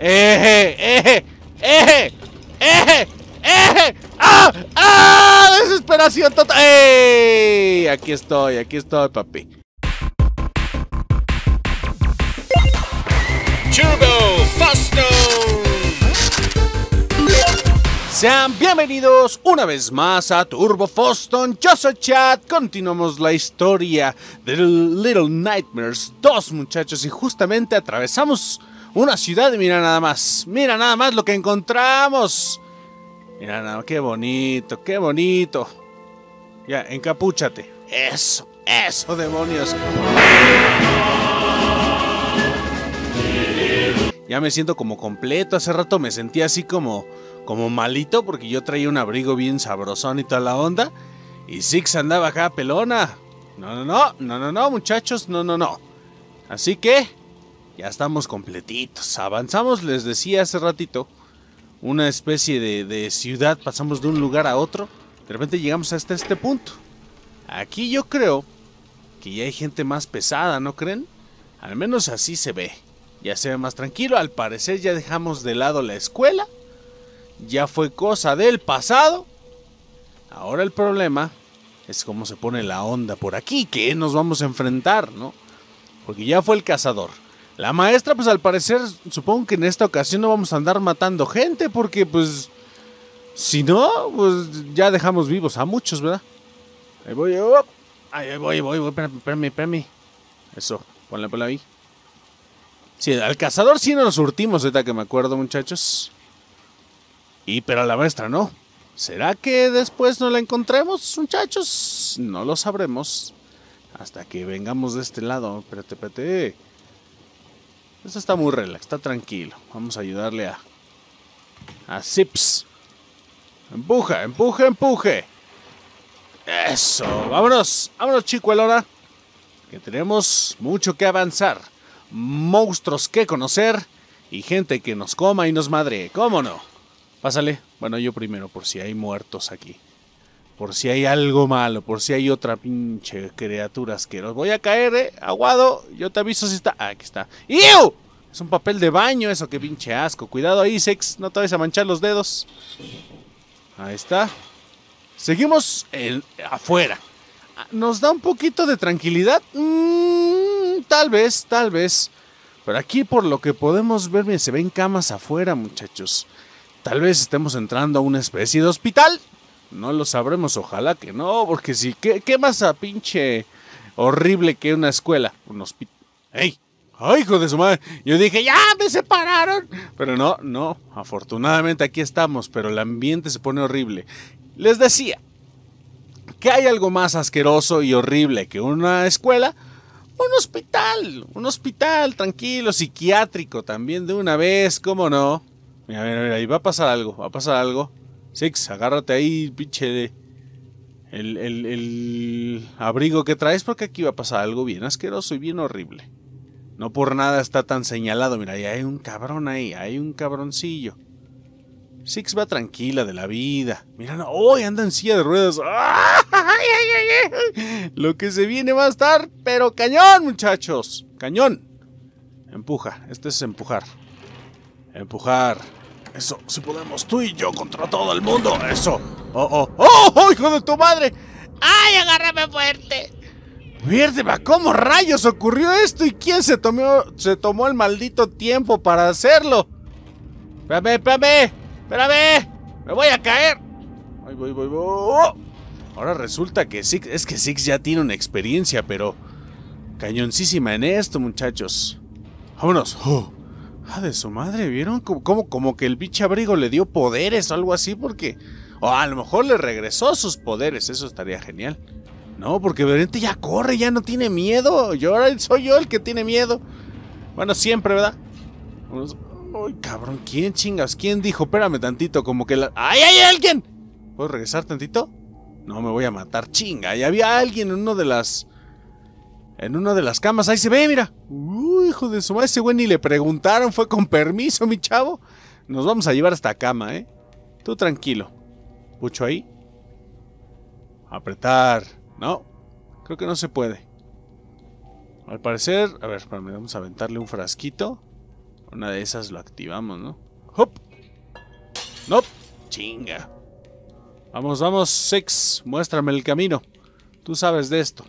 ¡Eje! ¡Eje! ¡Eje! ¡Eje! ¡Eje! ¡Ah! ¡Ah! ¡Desesperación total! ¡Ey! Aquí estoy, aquí estoy, papi. Turbo Foston. Sean bienvenidos una vez más a Turbo Foston. Yo soy Chad. Continuamos la historia de Little Nightmares 2, muchachos, y justamente atravesamos una ciudad, mira nada más. Mira nada más lo que encontramos. Mira nada, qué bonito, qué bonito. Ya, encapúchate. Eso, eso, demonios. Ya me siento como completo. Hace rato me sentía así como, como malito porque yo traía un abrigo bien sabrosón y toda la onda. Y Six andaba acá pelona. No, no, no, no, no, no, muchachos, no, no, no. Así que ya estamos completitos. Avanzamos, les decía hace ratito, una especie de, ciudad. Pasamos de un lugar a otro. De repente llegamos hasta este punto. Aquí yo creo que ya hay gente más pesada, ¿no creen? Al menos así se ve. Ya se ve más tranquilo. Al parecer ya dejamos de lado la escuela. Ya fue cosa del pasado. Ahora el problema es cómo se pone la onda por aquí. que nos vamos a enfrentar, no? Porque ya fue el cazador. La maestra, pues al parecer, supongo que en esta ocasión no vamos a andar matando gente porque pues... Si no, pues ya dejamos vivos a muchos, ¿verdad? Ahí voy, ahí voy, ahí voy, voy, espérame, espérame, Eso, ponle ponla ahí. Sí, al cazador sí nos surtimos, ahorita que me acuerdo, muchachos. Y pero a la maestra no. ¿Será que después no la encontremos, muchachos? No lo sabremos. Hasta que vengamos de este lado. Espérate, espérate. Eso está muy relax, está tranquilo. Vamos a ayudarle a. A Zips. Empuja, empuje, empuje. Eso, vámonos, vámonos, chico hora Que tenemos mucho que avanzar, monstruos que conocer y gente que nos coma y nos madre. ¿Cómo no? Pásale. Bueno, yo primero, por si hay muertos aquí. Por si hay algo malo, por si hay otra pinche criatura asquerosa. Voy a caer, eh. Aguado, yo te aviso si está. Ah, aquí está. ¡Iu! Es un papel de baño, eso, qué pinche asco. Cuidado ahí, Sex, no te vayas a manchar los dedos. Ahí está. Seguimos afuera. Ah, ¿Nos da un poquito de tranquilidad? Mm, tal vez, tal vez. Pero aquí, por lo que podemos ver, se ven camas afuera, muchachos. Tal vez estemos entrando a una especie de hospital. No lo sabremos, ojalá que no, porque si, ¿qué, qué más a pinche horrible que una escuela? Un hospital. ¡Ey! ¡Ay, hijo de su madre! Yo dije, ¡ya me separaron! Pero no, no, afortunadamente aquí estamos, pero el ambiente se pone horrible. Les decía que hay algo más asqueroso y horrible que una escuela, un hospital, un hospital tranquilo, psiquiátrico también de una vez, ¿cómo no? Mira, mira, mira, ahí va a pasar algo, va a pasar algo. Six, agárrate ahí, pinche. El, el, el abrigo que traes, porque aquí va a pasar algo bien asqueroso y bien horrible. No por nada está tan señalado. Mira, ahí hay un cabrón ahí, hay un cabroncillo. Six va tranquila de la vida. Mira, no, hoy anda en silla de ruedas. Lo que se viene va a estar, pero cañón, muchachos. Cañón. Empuja, este es empujar. Empujar. Eso, si podemos, tú y yo contra todo el mundo. Eso. Oh, oh, oh, oh, hijo de tu madre. ¡Ay, agárrame fuerte! Mierda, ¿cómo rayos ocurrió esto? ¿Y quién se tomó, se tomó el maldito tiempo para hacerlo? Espérame, espérame, espérame. Me voy a caer. Ay, voy, voy, voy. Oh. Ahora resulta que Six, es que Six ya tiene una experiencia, pero cañoncísima en esto, muchachos. Vámonos. Oh. Ah, de su madre, ¿vieron? Como, como que el bicho abrigo le dio poderes o algo así, porque. O a lo mejor le regresó sus poderes, eso estaría genial. No, porque Berente ya corre, ya no tiene miedo. Yo ahora soy yo el que tiene miedo. Bueno, siempre, ¿verdad? Uy, cabrón, ¿quién chingas? ¿Quién dijo? Espérame tantito, como que la... ¡Ay, hay alguien! ¿Puedo regresar tantito? No, me voy a matar, chinga. Y había alguien en uno de las... En una de las camas, ahí se ve, mira hijo de su madre, ese güey ni le preguntaron, fue con permiso, mi chavo. Nos vamos a llevar hasta cama, ¿eh? Tú tranquilo. Pucho ahí. Apretar. No, creo que no se puede. Al parecer, a ver, vamos a aventarle un frasquito. Una de esas lo activamos, ¿no? ¡Hop! ¡No! ¡Chinga! Vamos, vamos, Sex, muéstrame el camino. Tú sabes de esto.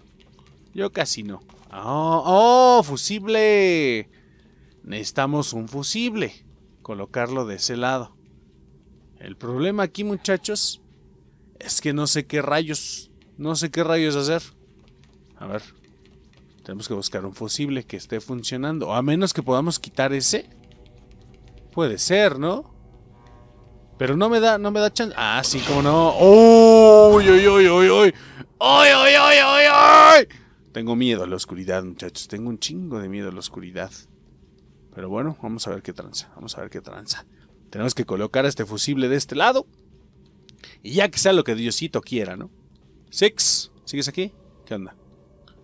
Yo casi no. ¡Oh! ¡Oh! ¡Fusible! Necesitamos un fusible. Colocarlo de ese lado. El problema aquí, muchachos, es que no sé qué rayos. No sé qué rayos hacer. A ver. Tenemos que buscar un fusible que esté funcionando. A menos que podamos quitar ese. Puede ser, ¿no? Pero no me da, no me da chance. Ah, sí, como no. ¡Uy, uy, uy, uy! ¡Uy, uy, uy, uy, uy! Tengo miedo a la oscuridad, muchachos. Tengo un chingo de miedo a la oscuridad. Pero bueno, vamos a ver qué tranza. Vamos a ver qué tranza. Tenemos que colocar este fusible de este lado. Y ya que sea lo que Diosito quiera, ¿no? Six, ¿sigues aquí? ¿Qué onda?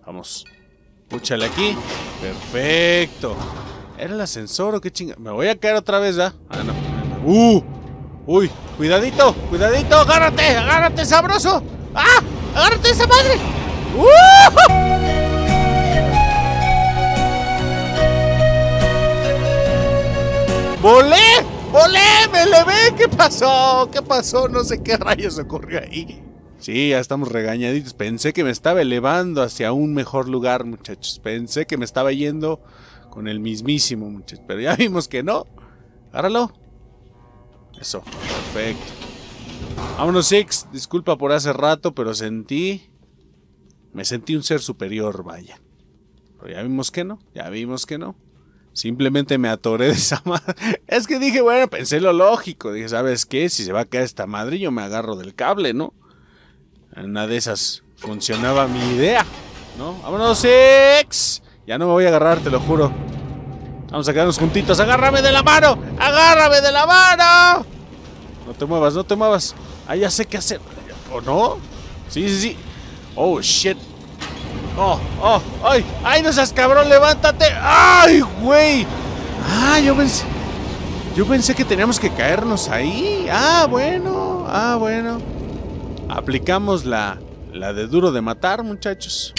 Vamos. Púchale aquí. Perfecto. ¿Era el ascensor o qué chinga? Me voy a caer otra vez, ¿ah? Ah, no. ¡Uh! ¡Uy! ¡Cuidadito! ¡Cuidadito! ¡Agárrate! ¡Agárrate, sabroso! ¡Ah! ¡Agárrate esa madre! ¡Uh! ¡Volé! ¡Volé! ¡Me elevé! ¿Qué pasó? ¿Qué pasó? No sé qué rayos ocurrió ahí. Sí, ya estamos regañaditos. Pensé que me estaba elevando hacia un mejor lugar, muchachos. Pensé que me estaba yendo con el mismísimo, muchachos. Pero ya vimos que no. Áralo. Eso. Perfecto. Vámonos, Six. Disculpa por hace rato, pero sentí me sentí un ser superior, vaya. Pero ya vimos que no, ya vimos que no. Simplemente me atoré de esa madre. Es que dije, bueno, pensé lo lógico. Dije, ¿sabes qué? Si se va a caer esta madre, yo me agarro del cable, ¿no? En una de esas funcionaba mi idea, ¿no? ¡Vámonos, sex. Ya no me voy a agarrar, te lo juro. Vamos a quedarnos juntitos. ¡Agárrame de la mano! ¡Agárrame de la mano! No te muevas, no te muevas. Ah, ya sé qué hacer. ¿O no? Sí, sí, sí. Oh, shit. Oh, oh, ay, ay, no seas cabrón, levántate. Ay, güey. Ah, yo pensé, yo pensé que teníamos que caernos ahí. Ah, bueno, ah, bueno. Aplicamos la, la de duro de matar, muchachos.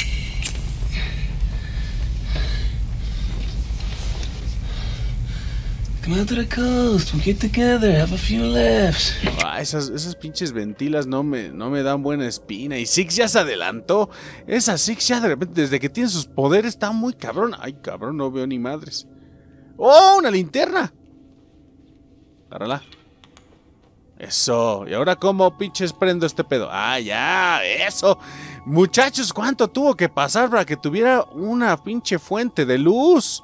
together, have a few laughs. Ah, esas, pinches ventilas no me, no me dan buena espina. Y Six ya se adelantó. Esa Six ya de repente, desde que tiene sus poderes, está muy cabrón. Ay, cabrón, no veo ni madres. ¡Oh, una linterna! Párala. Eso. ¿Y ahora cómo pinches prendo este pedo? Ah, ya, eso. Muchachos, ¿cuánto tuvo que pasar para que tuviera una pinche fuente de luz?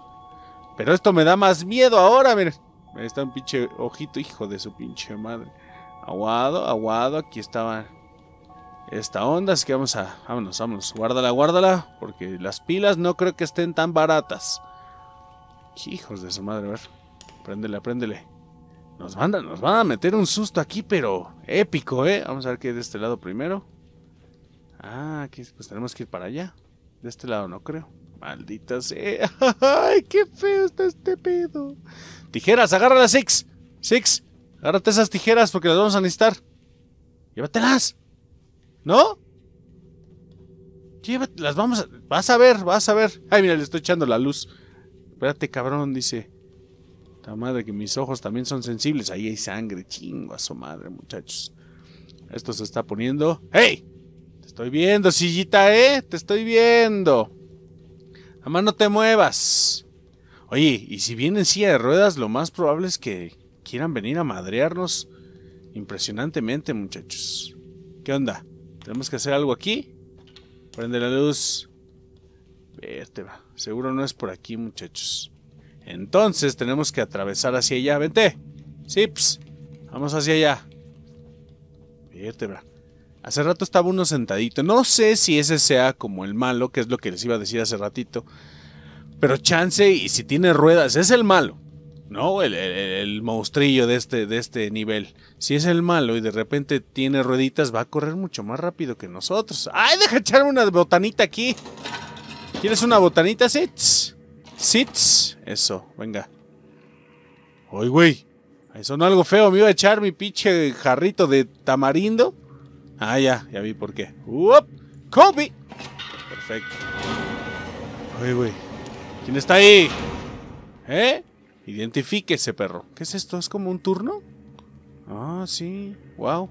Pero esto me da más miedo ahora, miren. Ahí está un pinche ojito, hijo de su pinche madre. Aguado, aguado, aquí estaba esta onda, así que vamos a... Vámonos, vámonos, guárdala, guárdala, porque las pilas no creo que estén tan baratas. Hijos de su madre, a ver. Préndele, préndele. Nos van, a, nos a meter un susto aquí, pero épico, ¿eh? Vamos a ver qué hay de este lado primero. Ah, aquí, pues tenemos que ir para allá. De este lado no creo. Maldita sea. ¡Ay, qué feo está este pedo! Tijeras, agárralas, Six. Six, agárrate esas tijeras porque las vamos a necesitar. Llévatelas. ¿No? Llévatelas, vamos a... Vas a ver, vas a ver. Ay, mira, le estoy echando la luz. Espérate, cabrón, dice. La madre que mis ojos también son sensibles. Ahí hay sangre, chingo a su madre, muchachos. Esto se está poniendo... ¡Hey! estoy viendo, sillita, ¿eh? Te estoy viendo. Además, no te muevas. Oye, y si vienen silla de ruedas, lo más probable es que quieran venir a madrearnos impresionantemente, muchachos. ¿Qué onda? ¿Tenemos que hacer algo aquí? Prende la luz. Vete, Seguro no es por aquí, muchachos. Entonces tenemos que atravesar hacia allá. Vente. Sips. Vamos hacia allá. Vértebra. Hace rato estaba uno sentadito. No sé si ese sea como el malo, que es lo que les iba a decir hace ratito. Pero chance, y si tiene ruedas, es el malo. ¿no? El, monstrillo de este, de este nivel. Si es el malo y de repente tiene rueditas, va a correr mucho más rápido que nosotros. ¡Ay, deja echarme una botanita aquí! ¿Quieres una botanita, Sits? Sits. Eso, venga. ¡Uy, güey! Eso no algo feo. Me iba a echar mi pinche jarrito de tamarindo. Ah, ya, ya vi por qué. ¡Up! ¡Kobe! Perfecto. Uy, güey. ¿Quién está ahí? ¿Eh? Identifíquese, perro. ¿Qué es esto? ¿Es como un turno? Ah, sí. Wow.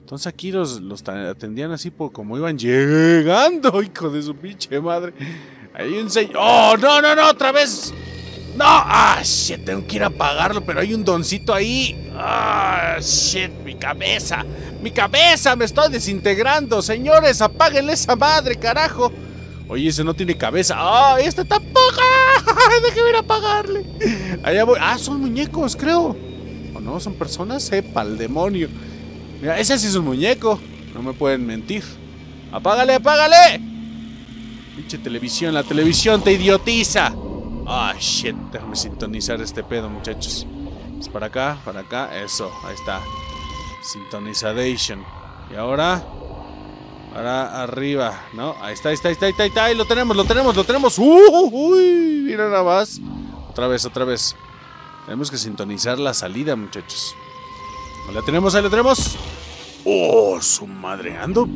Entonces aquí los, atendían así por como iban llegando, hijo de su pinche madre. Ahí un señor. ¡Oh, no, no, no! ¡Otra vez! ¡No! ¡Ah, shit! Tengo que ir a apagarlo pero hay un doncito ahí. ¡Ah, shit! ¡Mi cabeza! ¡Mi cabeza! ¡Me estoy desintegrando! Señores, apáguenle esa madre, carajo. Oye, ese no tiene cabeza. ¡Ah, este tampoco! ¡Déjeme ir a apagarle Allá voy. ¡Ah, son muñecos, creo! ¿O no? ¿Son personas? Sepa eh, el demonio! Mira, ese sí es un muñeco. No me pueden mentir. ¡Apágale, apágale! Pinche televisión, la televisión te idiotiza. Ah, shit. Déjame sintonizar este pedo, muchachos. Es para acá, para acá. Eso, ahí está. Sintonization. Y ahora... Para arriba, ¿no? Ahí está, ahí está, ahí está, ahí está, ahí lo tenemos, lo tenemos, lo tenemos. ¡Uy! Mira nada más. Otra vez, otra vez. Tenemos que sintonizar la salida, muchachos. Ahí la tenemos, ahí lo tenemos. Oh, su madre, ando.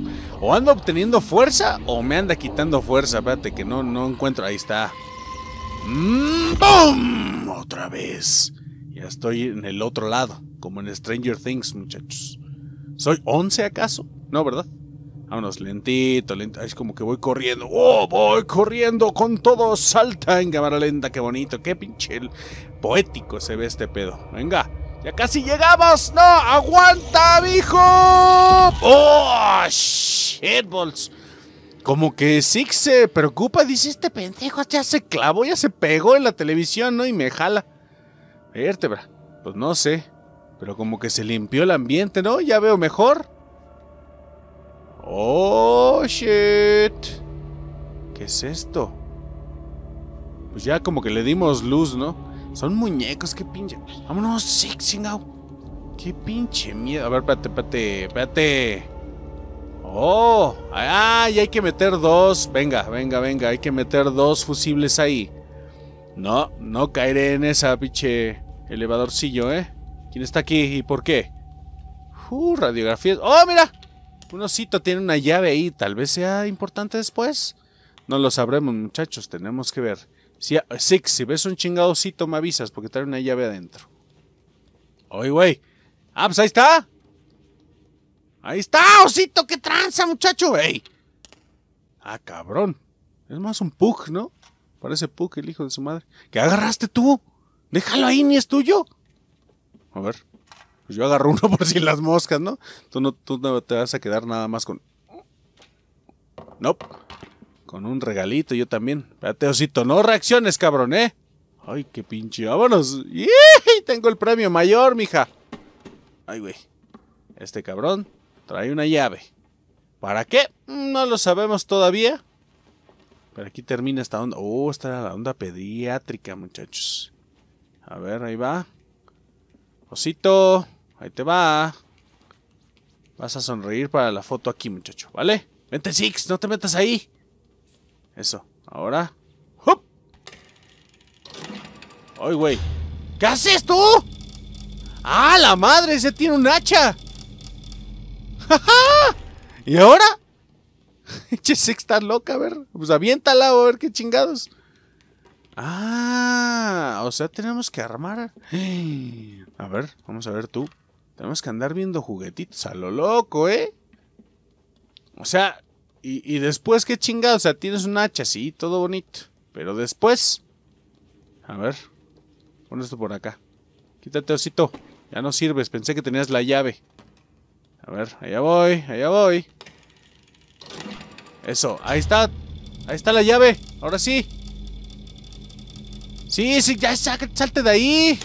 O ando obteniendo fuerza o me anda quitando fuerza. Espérate que no, no encuentro. Ahí está. Mm, ¡Bum! Otra vez. Ya estoy en el otro lado, como en Stranger Things, muchachos. ¿Soy 11 acaso? No, ¿verdad? Vámonos, lentito, lento, Es como que voy corriendo. ¡Oh, voy corriendo con todo! ¡Salta en cámara lenta! ¡Qué bonito! ¡Qué pinche poético se ve este pedo! ¡Venga! ¡Ya casi llegamos! ¡No! ¡Aguanta, mijo! ¡Oh, ¡Shitballs! Como que Six se preocupa, dice, este pendejo ya se clavó, ya se pegó en la televisión, ¿no? Y me jala. Vértebra, pues no sé, pero como que se limpió el ambiente, ¿no? Ya veo mejor. Oh, shit. ¿Qué es esto? Pues ya como que le dimos luz, ¿no? Son muñecos, qué pinche. Vámonos, Six, Qué pinche miedo. A ver, espérate, espérate, espérate. Oh, ah, hay que meter dos. Venga, venga, venga, hay que meter dos fusibles ahí. No, no caeré en esa piche, elevadorcillo, ¿eh? ¿Quién está aquí y por qué? Uh, radiografía, ¡Oh, mira! Un osito tiene una llave ahí. Tal vez sea importante después. No lo sabremos, muchachos. Tenemos que ver. Si, si ves un chingadocito, me avisas porque trae una llave adentro. Oye, güey. Ah, pues ahí está. Ahí está, osito, qué tranza, muchacho, ey. Ah, cabrón. Es más un pug, ¿no? Parece pug el hijo de su madre. ¿Qué agarraste tú? Déjalo ahí, ni es tuyo. A ver. Pues yo agarro uno por si las moscas, ¿no? Tú no, tú te vas a quedar nada más con... No, Con un regalito yo también. Espérate, osito, no reacciones, cabrón, ¿eh? Ay, qué pinche. Vámonos. Y Tengo el premio mayor, mija. Ay, güey. Este cabrón Trae una llave. ¿Para qué? No lo sabemos todavía. Pero aquí termina esta onda. Oh, esta era la onda pediátrica, muchachos. A ver, ahí va. Osito, ahí te va. Vas a sonreír para la foto aquí, muchacho, ¿vale? Vente, Six, no te metas ahí. Eso, ahora. ¡Hup! ¡Ay, güey! ¿Qué haces tú? ¡Ah, la madre! ¡Ese tiene un hacha! ¿Y ahora? Che, está loca, a ver. Pues aviéntala, a ver qué chingados. Ah, o sea, tenemos que armar. A ver, vamos a ver tú. Tenemos que andar viendo juguetitos a lo loco, ¿eh? O sea, y, y después qué chingados. O sea, tienes un hacha, sí, todo bonito. Pero después. A ver. Pon esto por acá. Quítate, osito. Ya no sirves. Pensé que tenías la llave. A ver, allá voy, allá voy. Eso, ahí está. Ahí está la llave. Ahora sí. Sí, sí, ya salte de ahí.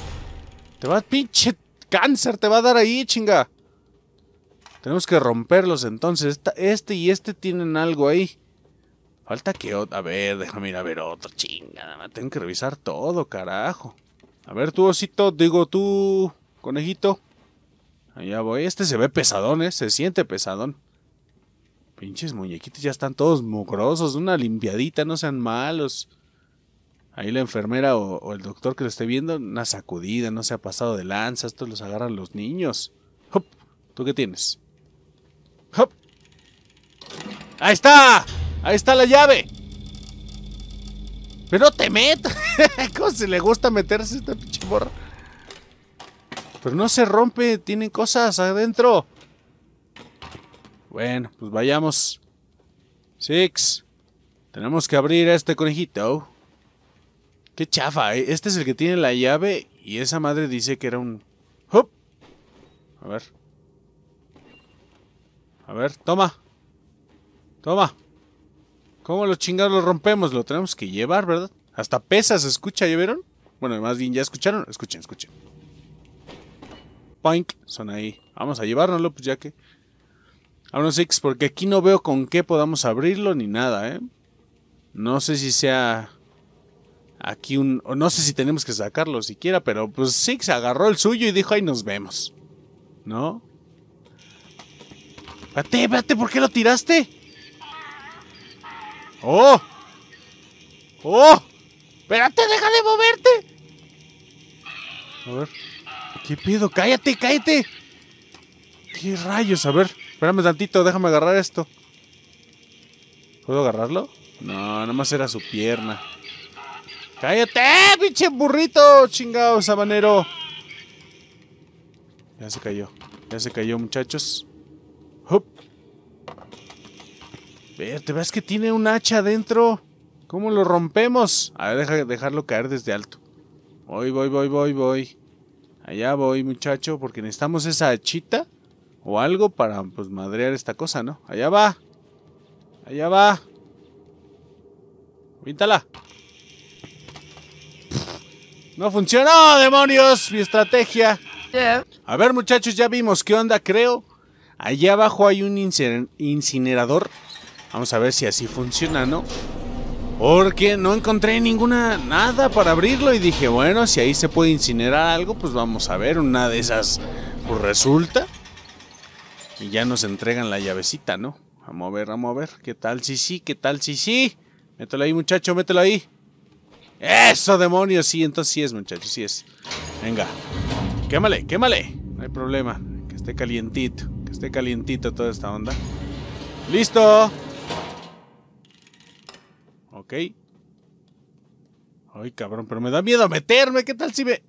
Te va pinche cáncer, te va a dar ahí, chinga. Tenemos que romperlos entonces. este y este tienen algo ahí. Falta que otro. A ver, déjame ir a ver otro, chinga. Tengo que revisar todo, carajo. A ver, tú osito, digo tú, conejito. Allá voy. Este se ve pesadón, ¿eh? Se siente pesadón. Pinches muñequitos ya están todos mugrosos. Una limpiadita, no sean malos. Ahí la enfermera o, el doctor que lo esté viendo, una sacudida, no se ha pasado de lanza. Estos los agarran los niños. Hop. ¿Tú qué tienes? Hop. ¡Ahí está! ¡Ahí está la llave! ¡Pero te meto! ¿Cómo se le gusta meterse esta pinche pero no se rompe, tienen cosas adentro. Bueno, pues vayamos. Six. Tenemos que abrir a este conejito. Qué chafa, ¿eh? Este es el que tiene la llave y esa madre dice que era un... ¡Hop! A ver. A ver, toma. Toma. ¿Cómo los chingados lo rompemos? Lo tenemos que llevar, ¿verdad? Hasta pesas, ¿escucha? ¿Ya vieron? Bueno, más bien ya escucharon. Escuchen, escuchen. Poink son ahí. Vamos a llevárnoslo, pues ya que. Vámonos, Six, porque aquí no veo con qué podamos abrirlo ni nada, ¿eh? No sé si sea aquí un... no sé si tenemos que sacarlo siquiera, pero pues Six agarró el suyo y dijo, ahí nos vemos. ¿No? espérate, espérate, ¿por qué lo tiraste? ¡Oh! ¡Oh! ¡Espérate, deja de moverte! A ver. ¿Qué pedo? ¡Cállate, cállate! ¿Qué rayos? A ver, espérame tantito, déjame agarrar esto. ¿Puedo agarrarlo? No, nada más era su pierna. ¡Cállate, pinche burrito! Chingado, sabanero. Ya se cayó. Ya se cayó, muchachos. ¡Hop! Te ves que tiene un hacha adentro. ¿Cómo lo rompemos? A ver, deja dejarlo caer desde alto. Voy, voy, voy, voy, voy. Allá voy, muchacho, porque necesitamos esa chita o algo para, pues, madrear esta cosa, ¿no? Allá va. Allá va. Vítala. No funcionó, demonios, mi estrategia. A ver, muchachos, ya vimos qué onda, creo. Allá abajo hay un incinerador. Vamos a ver si así funciona, ¿no? Porque no encontré ninguna, nada para abrirlo y dije, bueno, si ahí se puede incinerar algo, pues vamos a ver, una de esas pues resulta. Y ya nos entregan la llavecita, ¿no? a mover a mover ¿qué tal sí sí? ¿Qué tal sí sí? Mételo ahí, muchacho, mételo ahí. ¡Eso, demonios! Sí, entonces sí es, muchachos, sí es. Venga, quémale, quémale. No hay problema, que esté calientito, que esté calientito toda esta onda. ¡Listo! Ok. Ay, cabrón, pero me da miedo meterme. ¿Qué tal si me...?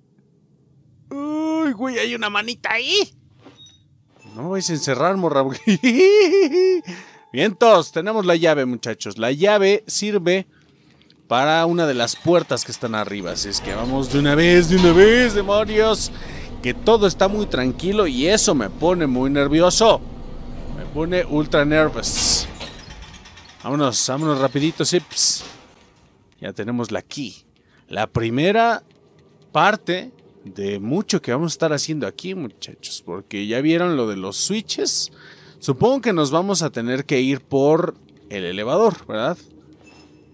Uy, güey, hay una manita ahí. No vais a encerrar, morra. Vientos, tenemos la llave, muchachos. La llave sirve para una de las puertas que están arriba. Así es que vamos de una vez, de una vez, demonios. Que todo está muy tranquilo y eso me pone muy nervioso. Me pone ultra nervous. Vámonos, vámonos rapidito, sips. Ya tenemos la key. La primera parte de mucho que vamos a estar haciendo aquí, muchachos. Porque ya vieron lo de los switches. Supongo que nos vamos a tener que ir por el elevador, ¿verdad?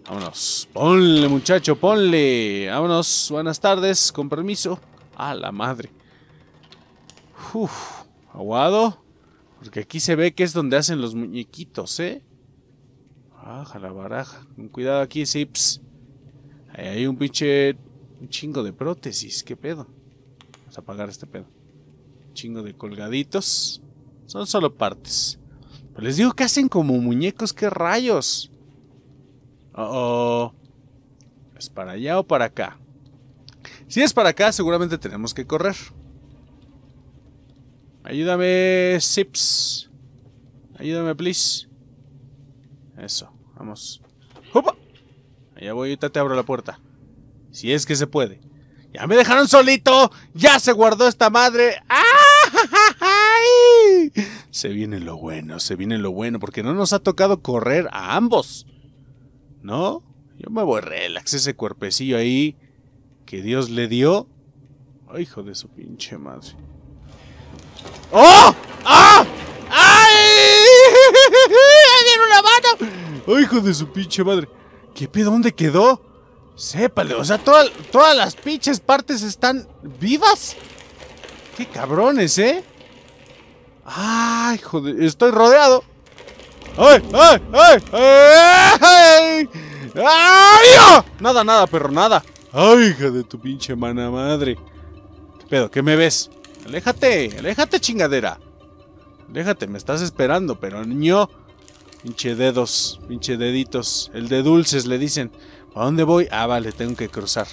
Vámonos. Ponle, muchacho, ponle. Vámonos. Buenas tardes, con permiso. A la madre. Uf, aguado. Porque aquí se ve que es donde hacen los muñequitos, ¿eh? Baja la baraja. Con cuidado aquí, Sips. Ahí hay un pinche... Un chingo de prótesis. ¿Qué pedo? Vamos a apagar este pedo. Un chingo de colgaditos. Son solo partes. Pero les digo que hacen como muñecos. ¿Qué rayos? Oh, oh. ¿Es para allá o para acá? Si es para acá, seguramente tenemos que correr. Ayúdame, Sips. Ayúdame, please. Eso, vamos. Allá voy, ahorita te abro la puerta. Si es que se puede. ¡Ya me dejaron solito! ¡Ya se guardó esta madre! ¡Ay! Se viene lo bueno, se viene lo bueno, porque no nos ha tocado correr a ambos. ¿No? Yo me voy relax, ese cuerpecillo ahí que Dios le dio. hijo de su pinche madre. ¡Oh! hijo de su pinche madre! ¿Qué pedo? ¿Dónde quedó? Sépale, o sea, todas las pinches partes están vivas. ¡Qué cabrones, eh! ¡Ay, joder! ¡Estoy rodeado! ¡Ay, ay, ay! ¡Ay! Nada, nada, perro, nada. ¡Ay, hija de tu pinche mana madre! ¿Qué pedo? ¿Qué me ves? ¡Aléjate! ¡Aléjate, chingadera! Aléjate, me estás esperando, pero niño... Pinche dedos, pinche deditos. El de dulces le dicen. ¿A dónde voy? Ah, vale, tengo que cruzar.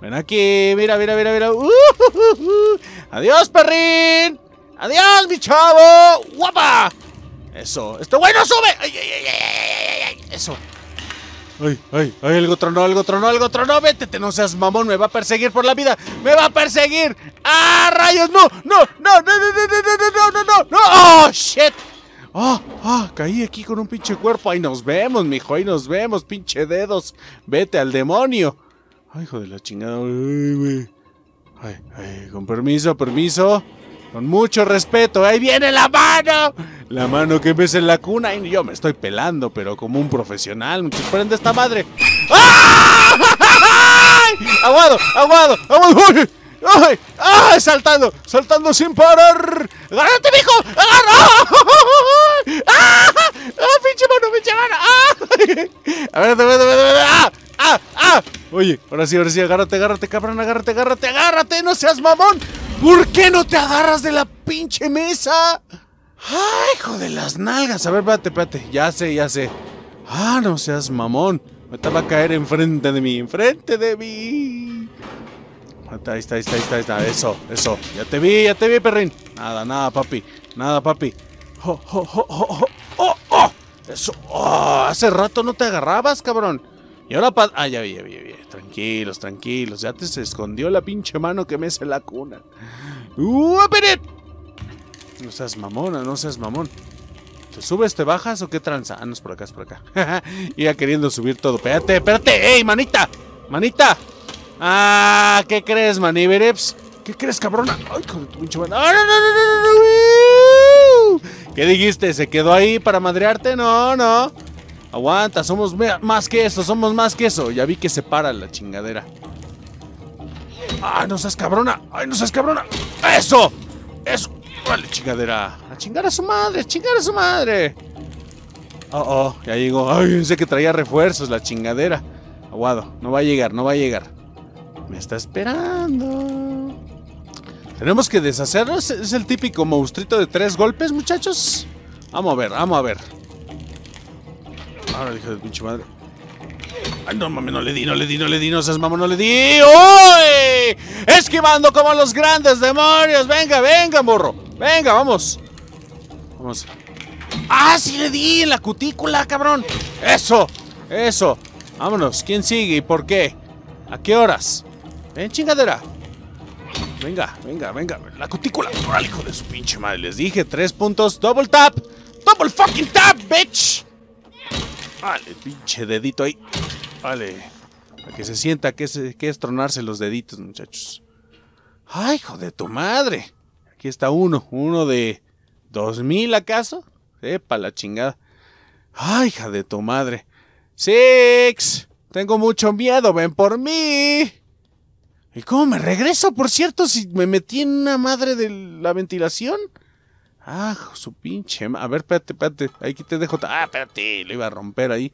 Ven aquí, mira, mira, mira, mira. Adiós, perrín. Adiós, mi chavo. Guapa. Eso. Esto güey no sube. Ay, ay, ay, Eso. Ay, ay, ay, algo tronó, algo tronó, algo tronó. Vétete, no seas mamón, me va a perseguir por la vida. Me va a perseguir. ¡Ah, rayos! No, no, no, no, no, no, no, no, no, no, no. ¡Oh, shit! ¡Ah! ¡Ah! caí aquí con un pinche cuerpo. Ahí nos vemos, mijo. Ahí nos vemos, pinche dedos. Vete al demonio. Ay, hijo de la chingada. Ay, Ay, con permiso, permiso. Con mucho respeto. Ahí viene la mano. La mano que ves en la cuna. Y yo me estoy pelando, pero como un profesional. ¡Me prende esta madre. ¡Ah! ¡Aguado! ¡Aguado! ¡Aguado! ¡Ay! ¡Ay! ¡Ay! ¡Saltando! ¡Saltando sin parar! ¡Agárrate, mijo! ¡Agarra! ¡Ah, pinche mano, pinche mano! ¡Ah! A ver, a ver, a ver, ¡Ah! ¡Ah! ¡Ah! Oye, ahora sí, ahora sí, agárrate, agárrate, cabrón, agárrate, agárrate, agárrate, no seas mamón. ¿Por qué no te agarras de la pinche mesa? ¡Ay, hijo de las nalgas! A ver, espérate, espérate. Ya sé, ya sé. Ah, no seas mamón. Me va a caer enfrente de mí, enfrente de mí. Ahí está, ahí está, ahí está, ahí está. Eso, eso. Ya te vi, ya te vi, perrín. Nada, nada, papi. Nada, papi. Oh, oh, oh, oh oh, Eso. hace rato no te agarrabas, cabrón. Y ahora pa... Ah, ya vi, ya vi, ya Tranquilos, tranquilos. Ya te se escondió la pinche mano que me hace la cuna. ¡Uh, No seas mamona, no seas mamón. ¿Te subes, te bajas o qué tranza? Ah, no, es por acá, es por acá. Iba queriendo subir todo. Espérate, espérate. ¡Ey, manita! ¡Manita! ¡Ah! ¿Qué crees, manivereps? ¿Qué crees, cabrón? ¡Ay, con tu pinche mano! ¡Ah, no, no, no, no, no! ¿Qué dijiste? ¿Se quedó ahí para madrearte? No, no. Aguanta, somos más que eso, somos más que eso. Ya vi que se para la chingadera. ¡Ah, no seas cabrona! ¡Ay, no seas cabrona! ¡Eso! ¡Eso! ¡Vale, chingadera! ¡A chingar a su madre! ¡A chingar a su madre! Oh, oh, ya llegó. ¡Ay, sé que traía refuerzos la chingadera! Aguado, no va a llegar, no va a llegar. Me está esperando. Tenemos que deshacernos. Es el típico monstruito de tres golpes, muchachos. Vamos a ver, vamos a ver. Ahora, hijo de pinche madre. Ay, no mames, no le di, no le di, no le di, no seas mamón, no le di. ¡Uy! Esquivando como los grandes demonios. Venga, venga, morro. Venga, vamos. Vamos. ¡Ah, sí le di! En la cutícula, cabrón. Eso, eso. Vámonos. ¿Quién sigue y por qué? ¿A qué horas? Ven, chingadera. Venga, venga, venga. La cutícula. Al hijo de su pinche madre. Les dije, tres puntos. Double tap. Double fucking tap, bitch. Vale, pinche dedito ahí. Vale. Para que se sienta que es, que tronarse los deditos, muchachos. ¡Ay, hijo de tu madre! Aquí está uno. Uno de... ¿Dos mil acaso? Epa, la chingada. ¡Ay, hija de tu madre! ¡Six! Tengo mucho miedo, ven por mí. ¿Y cómo me regreso, por cierto, si me metí en una madre de la ventilación? Ah, su pinche... A ver, espérate, espérate. Aquí te dejo... Ah, espérate, lo iba a romper ahí.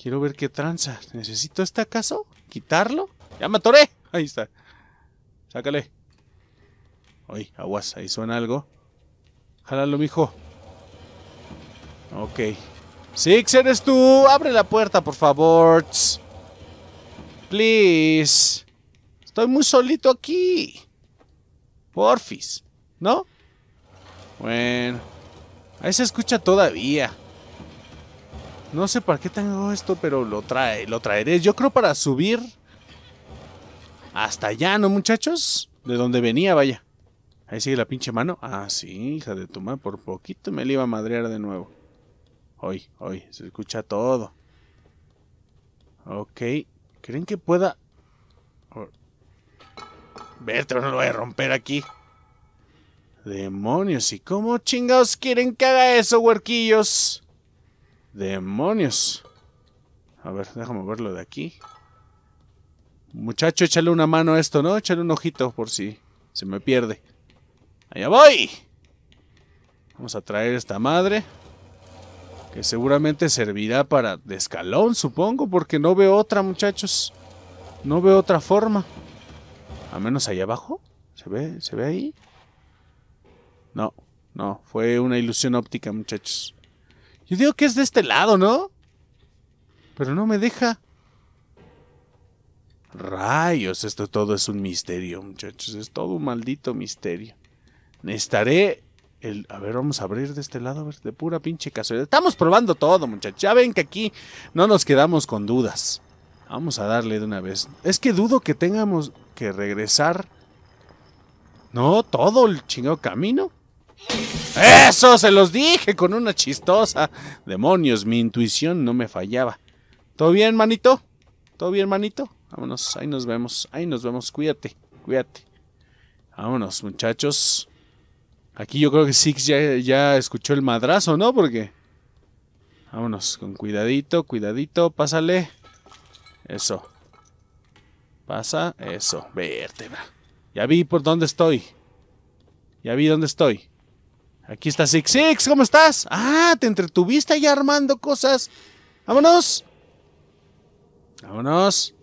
Quiero ver qué tranza. ¿Necesito este acaso? ¿Quitarlo? ¡Ya me atoré! Ahí está. Sácale. Oye, aguas, ahí suena algo. Jálalo, mijo. Ok. Six, eres tú. Abre la puerta, por favor. Please. Estoy muy solito aquí. Porfis, ¿no? Bueno, ahí se escucha todavía. No sé para qué tengo esto, pero lo trae, lo traeré. Yo creo para subir hasta allá, ¿no, muchachos? De donde venía, vaya. Ahí sigue la pinche mano. Ah, sí, hija de tu madre. Por poquito me la iba a madrear de nuevo. Hoy, hoy, se escucha todo. Ok. ¿Creen que pueda Vete, no lo voy a romper aquí. Demonios, ¿y cómo chingados quieren que haga eso, huerquillos? Demonios. A ver, déjame verlo de aquí. Muchacho, échale una mano a esto, ¿no? Échale un ojito por si se me pierde. ¡Allá voy! Vamos a traer esta madre. Que seguramente servirá para de escalón, supongo, porque no veo otra, muchachos. No veo otra forma. ¿A menos ahí abajo. ¿Se ve? ¿Se ve ahí? No, no. Fue una ilusión óptica, muchachos. Yo digo que es de este lado, ¿no? Pero no me deja. Rayos, esto todo es un misterio, muchachos. Es todo un maldito misterio. Necesitaré el... A ver, vamos a abrir de este lado, a ver, de pura pinche casualidad. Estamos probando todo, muchachos. Ya ven que aquí no nos quedamos con dudas. Vamos a darle de una vez. Es que dudo que tengamos que regresar. No, todo el chingado camino. ¡Eso! Se los dije con una chistosa. Demonios, mi intuición no me fallaba. ¿Todo bien, manito? ¿Todo bien, manito? Vámonos, ahí nos vemos, ahí nos vemos. Cuídate, cuídate. Vámonos, muchachos. Aquí yo creo que Six ya, ya escuchó el madrazo, ¿no? Porque... Vámonos, con cuidadito, cuidadito, pásale. Eso. Pasa. Eso. Vértebra. Ya vi por dónde estoy. Ya vi dónde estoy. Aquí está Six Six. ¿Cómo estás? Ah, te entretuviste ya armando cosas. Vámonos. Vámonos.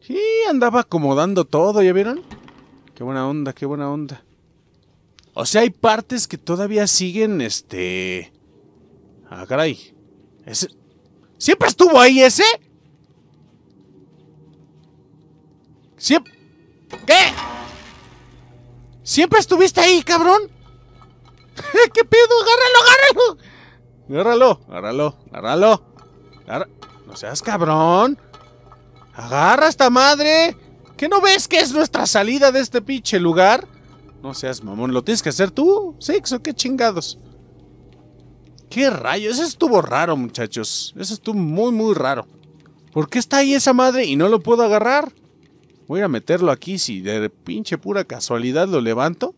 Sí, andaba acomodando todo, ¿ya vieron? Qué buena onda, qué buena onda. O sea, hay partes que todavía siguen, este... Ah, caray. Ese... ¿Siempre estuvo ahí ese? Siempre... ¿Qué? ¿Siempre estuviste ahí, cabrón? ¿Qué pedo? ¡Agárralo, agárralo! Agárralo, agárralo, agárralo. No seas cabrón. Agarra esta madre. ¿Que no ves que es nuestra salida de este pinche lugar? No seas mamón, lo tienes que hacer tú, Sexo, qué chingados. ¿Qué rayo? Eso estuvo raro, muchachos. Eso estuvo muy, muy raro. ¿Por qué está ahí esa madre y no lo puedo agarrar? Voy a meterlo aquí si de pinche pura casualidad lo levanto.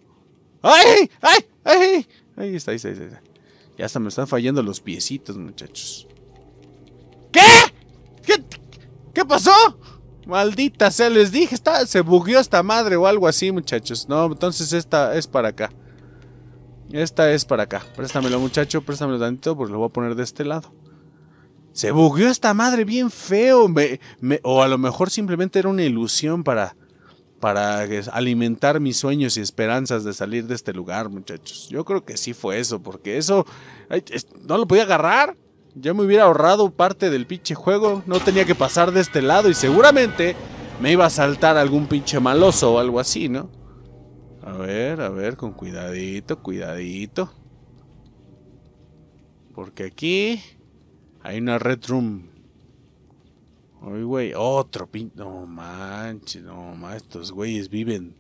¡Ay! ¡Ay! ¡Ay! Ahí está, ahí está, ahí está. Ya hasta me están fallando los piecitos, muchachos. ¿Qué? ¿Qué, pasó? Maldita sea, les dije, está, se bugueó esta madre o algo así, muchachos. No, entonces esta es para acá. Esta es para acá. Préstamelo, muchacho, préstamelo tantito, pues lo voy a poner de este lado se bugueó esta madre bien feo. o a lo mejor simplemente era una ilusión para, para alimentar mis sueños y esperanzas de salir de este lugar, muchachos. Yo creo que sí fue eso, porque eso no lo podía agarrar. ya me hubiera ahorrado parte del pinche juego. No tenía que pasar de este lado y seguramente me iba a saltar algún pinche maloso o algo así, ¿no? A ver, a ver, con cuidadito, cuidadito. Porque aquí hay una red room. Uy, güey, otro pin... No manches, no ma. estos güeyes viven...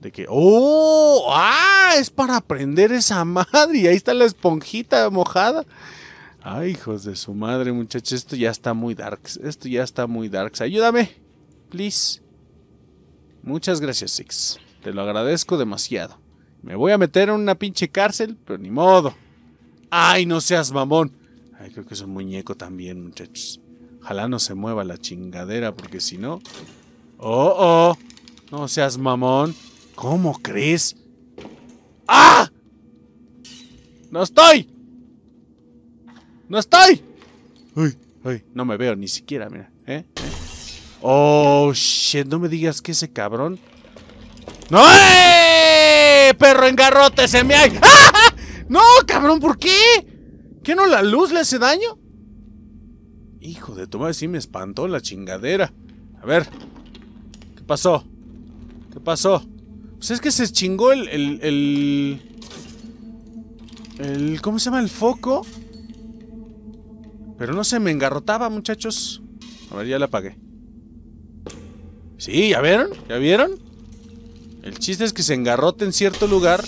De que, ¡oh! ¡Ah! Es para aprender esa madre. Y ahí está la esponjita mojada. Ay, hijos de su madre, muchachos. Esto ya está muy darks. Esto ya está muy darks. Ayúdame, please. Muchas gracias, Six. Te lo agradezco demasiado. Me voy a meter en una pinche cárcel, pero ni modo. Ay, no seas mamón creo que es un muñeco también, muchachos. Ojalá no se mueva la chingadera, porque si no... ¡Oh, oh! No seas mamón. ¿Cómo crees? ¡Ah! ¡No estoy! ¡No estoy! ¡Uy! ¡Uy! No me veo ni siquiera, mira. ¿Eh? ¿Eh? ¡Oh, shit! No me digas que ese cabrón... ¡No! Eh! perro en garrote se me hay! ¡Ah, ¡Ah! ¡No, cabrón! ¿Por qué? ¿Qué no la luz le hace daño? Hijo de tu madre, sí me espantó la chingadera. A ver, ¿qué pasó? ¿Qué pasó? Pues es que se chingó el, el, el... ¿Cómo se llama? El foco. Pero no se me engarrotaba, muchachos. A ver, ya la apagué. Sí, ¿ya vieron? ¿Ya vieron? El chiste es que se engarrote en cierto lugar.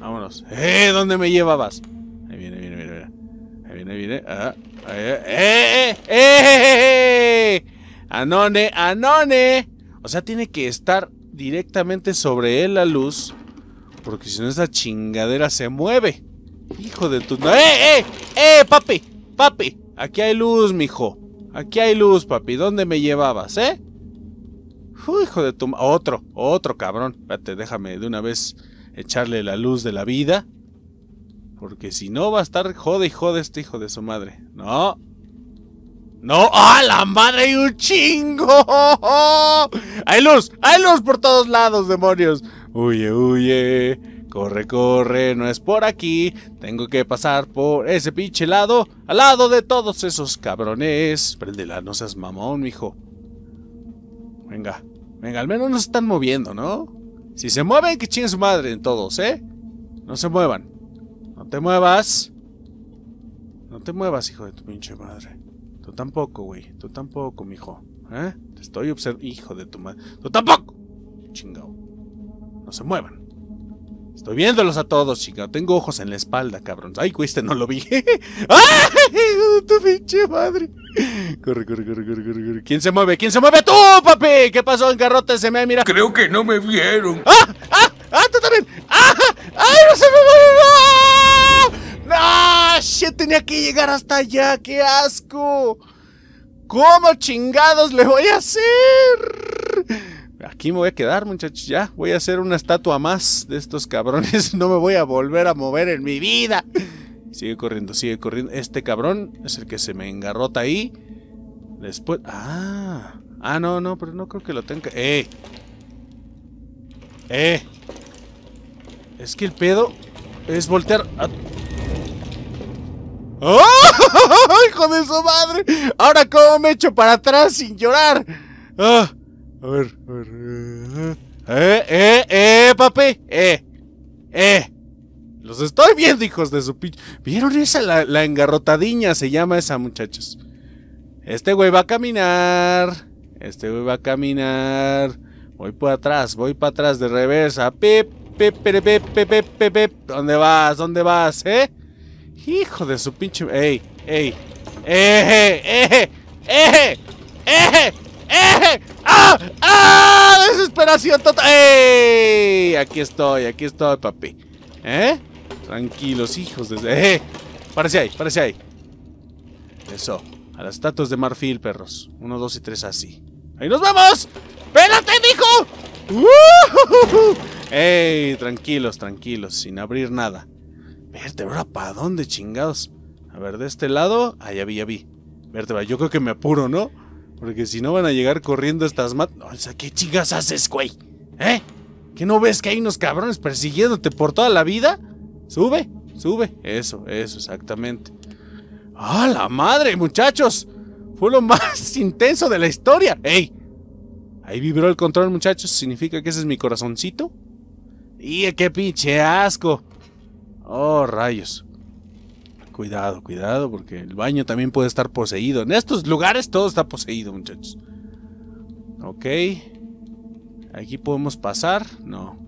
Vámonos. ¡Eh! ¿Dónde me llevabas? viene, viene. eh, eh, Anone, anone. O sea, tiene que estar directamente sobre él la luz. Porque si no, esa chingadera se mueve. Hijo de tu... ¡Eh, eh! ¡Eh, papi! ¡Papi! Aquí hay luz, mijo. Aquí hay luz, papi. ¿Dónde me llevabas, eh? hijo de tu... Otro, otro cabrón. Espérate, déjame de una vez echarle la luz de la vida. Porque si no va a estar jode y jode este hijo de su madre. No. No. ¡Ah, la madre y un chingo! ¡Hay luz! ¡Hay luz por todos lados, demonios! Huye, huye. Corre, corre, no es por aquí. Tengo que pasar por ese pinche lado. Al lado de todos esos cabrones. Préndela, no seas mamón, mijo. Venga, venga, al menos no están moviendo, ¿no? Si se mueven, que chingue su madre en todos, ¿eh? No se muevan te muevas. No te muevas, hijo de tu pinche madre. Tú tampoco, güey. Tú tampoco, mijo. ¿Eh? Te estoy observando. Hijo de tu madre. ¡Tú tampoco! Chingao. No se muevan. Estoy viéndolos a todos, chingao. Tengo ojos en la espalda, cabrón. ¡Ay, cuiste, no lo vi. ¡Ah! ¡Hijo de tu pinche madre! Corre, corre, corre, corre, corre, corre. ¿Quién se mueve? ¿Quién se mueve? ¡Tú, papi! ¿Qué pasó, garrote Se me mira? Creo que no me vieron. ¡Ah! ¡Ah! ¡Ah! ¡Tú también! ¡Ah! Tiene que llegar hasta allá. ¡Qué asco! ¿Cómo chingados le voy a hacer? Aquí me voy a quedar, muchachos. Ya, voy a hacer una estatua más de estos cabrones. No me voy a volver a mover en mi vida. Sigue corriendo, sigue corriendo. Este cabrón es el que se me engarrota ahí. Después... Ah. Ah, no, no, pero no creo que lo tenga... ¡Eh! ¡Eh! Es que el pedo es voltear... A... ¡Oh! ¡Hijo de su madre! Ahora, ¿cómo me echo para atrás sin llorar? Ah, a ver, a ver. Eh eh, eh, eh, eh, papi. Eh, eh. Los estoy viendo, hijos de su pinche. ¿Vieron esa? La, la engarrotadiña se llama esa, muchachos. Este güey va a caminar. Este güey va a caminar. Voy para atrás, voy para atrás de reversa. Pip, ¿Dónde vas? ¿Dónde vas? ¿Eh? Hijo de su pinche... ¡Ey! ¡Ey! ¡Eje! ¡Eje! ¡Eje! ¡Eje! ¡Ah! ¡Ah! ¡Desesperación total! ¡Ey! Aquí estoy, aquí estoy, papi. ¿Eh? Tranquilos, hijos de... ¡Eh! Parece ahí, parece ahí. Eso. A las estatuas de marfil, perros. Uno, dos y tres así. ¡Ahí nos vamos! ¡Pélate, mijo! ¡Uh! ¡Ey! Tranquilos, tranquilos, sin abrir nada. Verte, para dónde chingados. A ver, de este lado, ya vi, ya vi. Verte, yo creo que me apuro, ¿no? Porque si no van a llegar corriendo estas mat... O sea, ¿qué chingas haces, güey? ¿Eh? ¿Que no ves que hay unos cabrones persiguiéndote por toda la vida? Sube, sube. Eso, eso, exactamente. ¡Ah, la madre, muchachos! Fue lo más intenso de la historia. ¡Ey! Ahí vibró el control, muchachos. ¿Significa que ese es mi corazoncito? ¡Y qué pinche asco! Oh, rayos. Cuidado, cuidado, porque el baño también puede estar poseído. En estos lugares todo está poseído, muchachos. Ok. Aquí podemos pasar. No.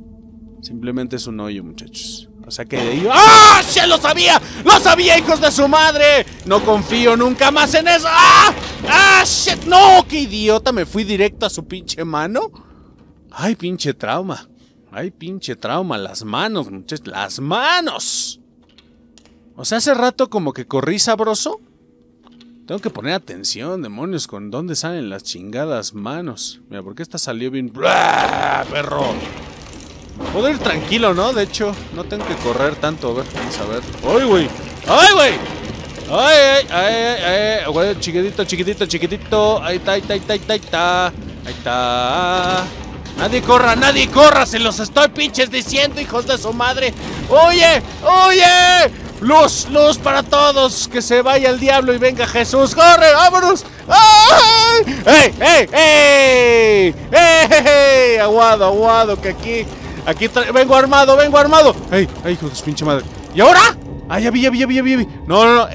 Simplemente es un hoyo, muchachos. O sea que ¡Ah! ¡Se lo sabía! ¡Lo sabía, hijos de su madre! No confío nunca más en eso. ¡Ah! ¡Ah, shit! ¡No! ¡Qué idiota! Me fui directo a su pinche mano. ¡Ay, pinche trauma! Ay, pinche trauma, las manos, muchachos, las manos. O sea, hace rato como que corrí sabroso. Tengo que poner atención, demonios, con dónde salen las chingadas manos. Mira, porque esta salió bien... ¡Perro! Puedo ir tranquilo, ¿no? De hecho, no tengo que correr tanto. A ver, vamos a ver. ¡Ay, güey! ¡Ay, güey! ¡Ay, ay, ay, ay! ay! Güey, chiquitito, chiquitito, chiquitito. Ahí ahí está, ahí está, ahí está. Ahí está. Nadie corra, nadie corra, se los estoy pinches diciendo, hijos de su madre. Oye, oye, luz, luz para todos, que se vaya el diablo y venga Jesús. Corre, vámonos. ¡Ey, ey, ey! ¡Ey, aguado, aguado, que aquí, aquí vengo armado, vengo armado. ¡Ey, ey, hijo de su pinche madre! ¿Y ahora? ¡Ay, ya vi, ya vi, ya vi, vi. No, no, no, eh,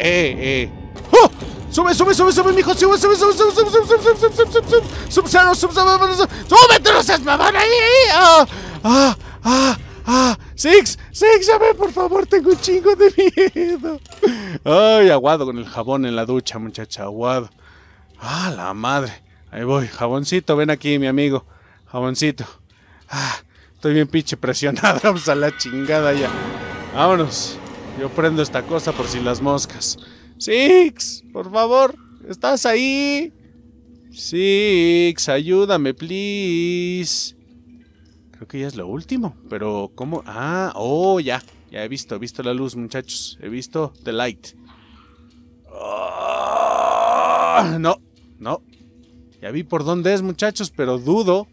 eh. ¡Oh! Sube, sube, sube, sube, mijo, sube, sube, sube, sube, sube, sube, sube, sube, sube, sube, sube, sube. Sub-Zero, sub ¡Súbete, no seas mamón ahí! ¡Ah! ¡Ah! ¡Ah! ¡Ah! ¡Six! ¡Six! ¡Llame, por favor! ¡Tengo un chingo de miedo! ¡Ay, aguado con el jabón en la ducha, muchacha! ¡Aguado! ¡Ah, la madre! Ahí voy. Jaboncito, ven aquí, mi amigo. Jaboncito. ¡Ah! Estoy bien pinche presionado. Vamos a la chingada ya. Vámonos. Yo prendo esta cosa por si las moscas. Six, por favor. ¿Estás ahí? Six, ayúdame, please. Creo que ya es lo último, pero ¿cómo? Ah, oh, ya. Ya he visto, he visto la luz, muchachos. He visto the light. Ah, no, no. Ya vi por dónde es, muchachos, pero dudo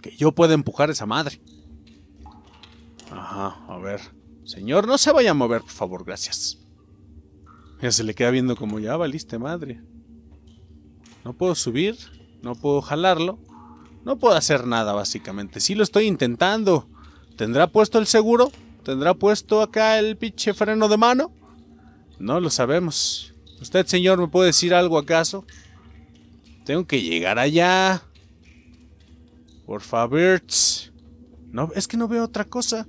que yo pueda empujar esa madre. Ajá, a ver. Señor, no se vaya a mover, por favor, gracias. Ya se le queda viendo como ya valiste, madre. No puedo subir, no puedo jalarlo, no puedo hacer nada básicamente. Si lo estoy intentando. ¿Tendrá puesto el seguro? ¿Tendrá puesto acá el pinche freno de mano? No lo sabemos. ¿Usted, señor, me puede decir algo acaso? Tengo que llegar allá. Por favor. No, es que no veo otra cosa.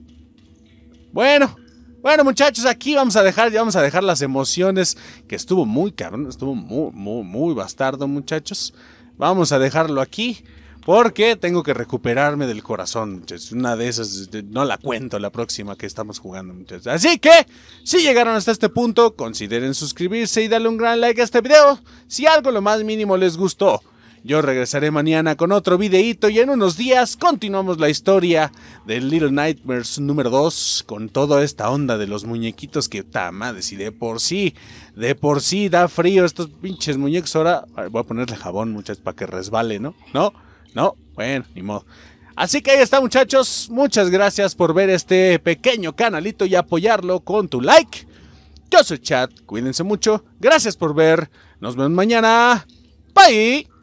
Bueno, bueno, muchachos, aquí vamos a dejar, ya vamos a dejar las emociones, que estuvo muy cabrón, estuvo muy, muy, bastardo, muchachos. Vamos a dejarlo aquí, porque tengo que recuperarme del corazón, muchachos. Una de esas, no la cuento la próxima que estamos jugando, muchachos. Así que, si llegaron hasta este punto, consideren suscribirse y darle un gran like a este video, si algo lo más mínimo les gustó. Yo regresaré mañana con otro videíto y en unos días continuamos la historia de Little Nightmares número 2 con toda esta onda de los muñequitos que tama. y de por sí, de por sí da frío estos pinches muñecos. Ahora voy a ponerle jabón, muchachos, para que resbale, ¿no? ¿No? ¿No? Bueno, ni modo. Así que ahí está muchachos, muchas gracias por ver este pequeño canalito y apoyarlo con tu like. Yo soy Chat. cuídense mucho, gracias por ver, nos vemos mañana, bye.